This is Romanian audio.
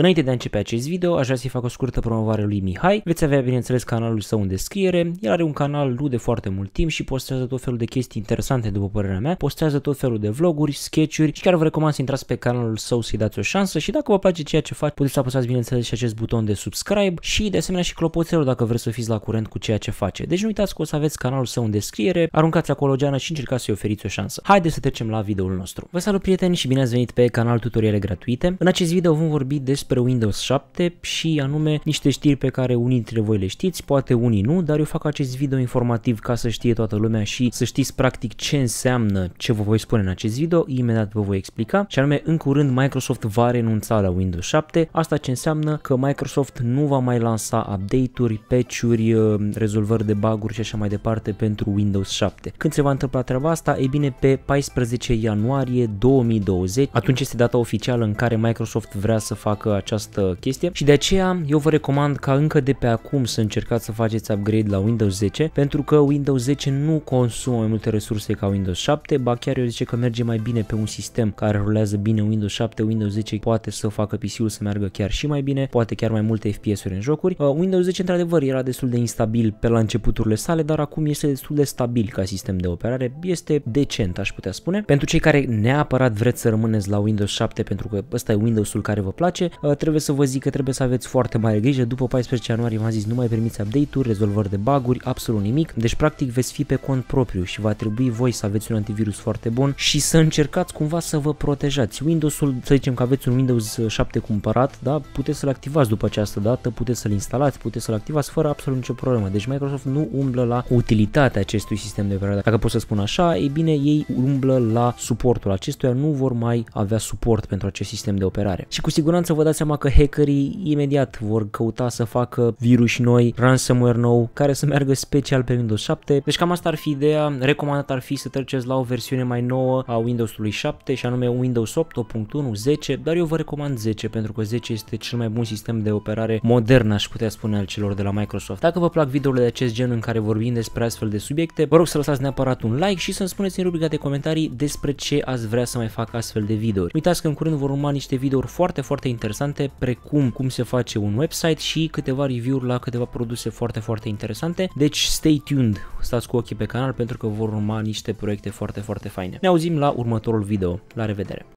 Înainte de a începe acest video, aș vrea să-i fac o scurtă promovare lui Mihai. Veți avea, bineînțeles, canalul său în descriere. El are un canal nu de foarte mult timp și postează tot felul de chestii interesante, după părerea mea. Postează tot felul de vloguri, sketch-uri și chiar vă recomand să intrați pe canalul său să-i dați o șansă și dacă vă place ceea ce faci, puteți să apăsați, bineînțeles, și acest buton de subscribe și, de asemenea, și clopoțelul dacă vreți să fiți la curent cu ceea ce face. Deci nu uitați că o să aveți canalul său în descriere, aruncați acolo geană și încercați să-i oferiți o șansă. Haideți să trecem la videoul nostru. Vă salut prieteni și bine ați venit pe canal Tutoriale Gratuite. În acest video vom vorbi despre despre Windows 7 și anume niște știri pe care unii dintre voi le știți, poate unii nu, dar eu fac acest video informativ ca să știe toată lumea și să știți practic ce înseamnă ce vă voi spune în acest video, imediat vă voi explica și anume în curând Microsoft va renunța la Windows 7, asta ce înseamnă că Microsoft nu va mai lansa update-uri, patch-uri, uh, rezolvări de bug-uri și așa mai departe pentru Windows 7. Când se va întâmpla treaba asta? E bine, pe 14 ianuarie 2020, atunci este data oficială în care Microsoft vrea să facă această chestie și de aceea eu vă recomand ca încă de pe acum să încercați să faceți upgrade la Windows 10 pentru că Windows 10 nu consumă mai multe resurse ca Windows 7, ba chiar eu zice că merge mai bine pe un sistem care rulează bine Windows 7, Windows 10 poate să facă PC-ul să meargă chiar și mai bine, poate chiar mai multe FPS-uri în jocuri. Uh, Windows 10 într-adevăr era destul de instabil pe la începuturile sale, dar acum este destul de stabil ca sistem de operare, este decent aș putea spune. Pentru cei care neapărat vreți să rămâneți la Windows 7 pentru că ăsta e Windows-ul care vă place, Uh, trebuie să vă zic că trebuie să aveți foarte mare grijă, după 14 ianuarie v-am zis nu mai permiți update-uri, rezolvări de buguri, absolut nimic, deci practic veți fi pe cont propriu și va trebui voi să aveți un antivirus foarte bun și să încercați cumva să vă protejați. Windows-ul, să zicem că aveți un Windows 7 cumpărat, da, puteți să-l activați după această dată, puteți să-l instalați, puteți să-l activați fără absolut nicio problemă. Deci Microsoft nu umblă la utilitatea acestui sistem de operare. Dacă pot să spun așa, e bine, ei umblă la suportul acestuia, nu vor mai avea suport pentru acest sistem de operare. Și cu siguranță vă dați dat seama că hackerii imediat vor căuta să facă virus noi, ransomware nou, care să meargă special pe Windows 7. Deci cam asta ar fi ideea, recomandat ar fi să treceți la o versiune mai nouă a Windows-ului 7 și anume Windows 8, 8.1, 10, dar eu vă recomand 10 pentru că 10 este cel mai bun sistem de operare modern, aș putea spune, al celor de la Microsoft. Dacă vă plac videourile de acest gen în care vorbim despre astfel de subiecte, vă rog să lăsați neapărat un like și să-mi spuneți în rubrica de comentarii despre ce ați vrea să mai fac astfel de videouri. Uitați că în curând vor urma niște videouri foarte, foarte interesante interesante precum cum se face un website și câteva review-uri la câteva produse foarte, foarte interesante. Deci stay tuned, stați cu ochii pe canal pentru că vor urma niște proiecte foarte, foarte faine. Ne auzim la următorul video. La revedere!